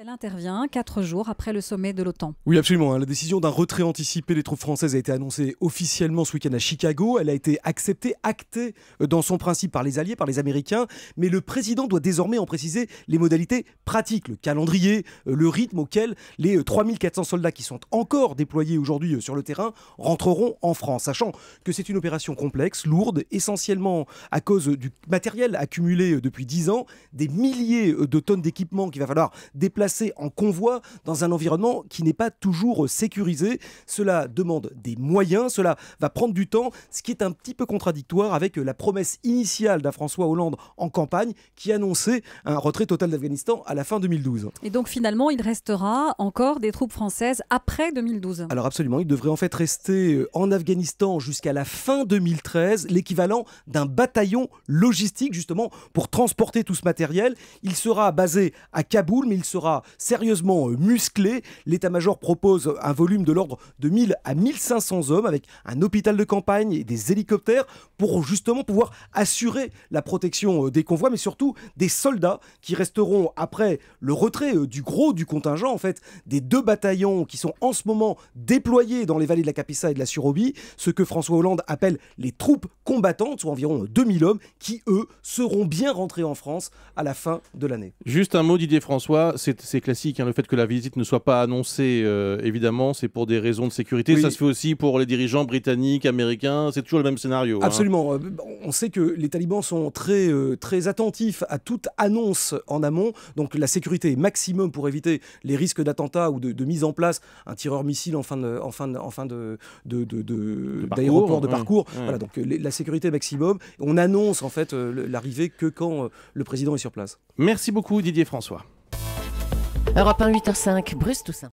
Elle intervient quatre jours après le sommet de l'OTAN. Oui, absolument. Hein. La décision d'un retrait anticipé des troupes françaises a été annoncée officiellement ce week-end à Chicago. Elle a été acceptée, actée euh, dans son principe par les Alliés, par les Américains. Mais le président doit désormais en préciser les modalités pratiques, le calendrier, euh, le rythme auquel les 3400 euh, soldats qui sont encore déployés aujourd'hui sur le terrain rentreront en France. Sachant que c'est une opération complexe, lourde, essentiellement à cause du matériel accumulé depuis dix ans, des milliers de tonnes d'équipements qu'il va falloir déplacer déplacer en convoi dans un environnement qui n'est pas toujours sécurisé. Cela demande des moyens, cela va prendre du temps, ce qui est un petit peu contradictoire avec la promesse initiale d'un François Hollande en campagne qui annonçait un retrait total d'Afghanistan à la fin 2012. Et donc finalement, il restera encore des troupes françaises après 2012 Alors absolument, il devrait en fait rester euh, en Afghanistan jusqu'à la fin 2013, l'équivalent d'un bataillon logistique justement pour transporter tout ce matériel. Il sera basé à Kaboul, mais il sera sérieusement euh, musclé. L'état-major propose un volume de l'ordre de 1000 à 1500 hommes avec un hôpital de campagne et des hélicoptères pour justement pouvoir assurer la protection euh, des convois, mais surtout des soldats qui resteront après le retrait euh, du gros du contingent, en fait, des deux bataillons qui sont en ce moment déployés dans les vallées de la Capissa et de la Surobie, ce que François Hollande appelle les troupes combattantes, soit environ 2000 hommes, qui eux seront bien rentrés en France à la fin de l'année. Juste un mot, Didier François, c'est c'est classique, hein, le fait que la visite ne soit pas annoncée, euh, évidemment, c'est pour des raisons de sécurité. Ça se fait aussi pour les dirigeants britanniques, américains, c'est toujours le même scénario. Hein. Absolument. Euh, on sait que les talibans sont très, euh, très attentifs à toute annonce en amont, donc la sécurité est maximum pour éviter les risques d'attentat ou de, mise en place un tireur missile en fin de, en fin de, en fin de, de, de parcours. Voilà, donc la sécurité maximum. On annonce en fait l'arrivée que quand le président est sur place. Merci beaucoup Didier François. Europe 1, 8h05, Bruce Toussaint.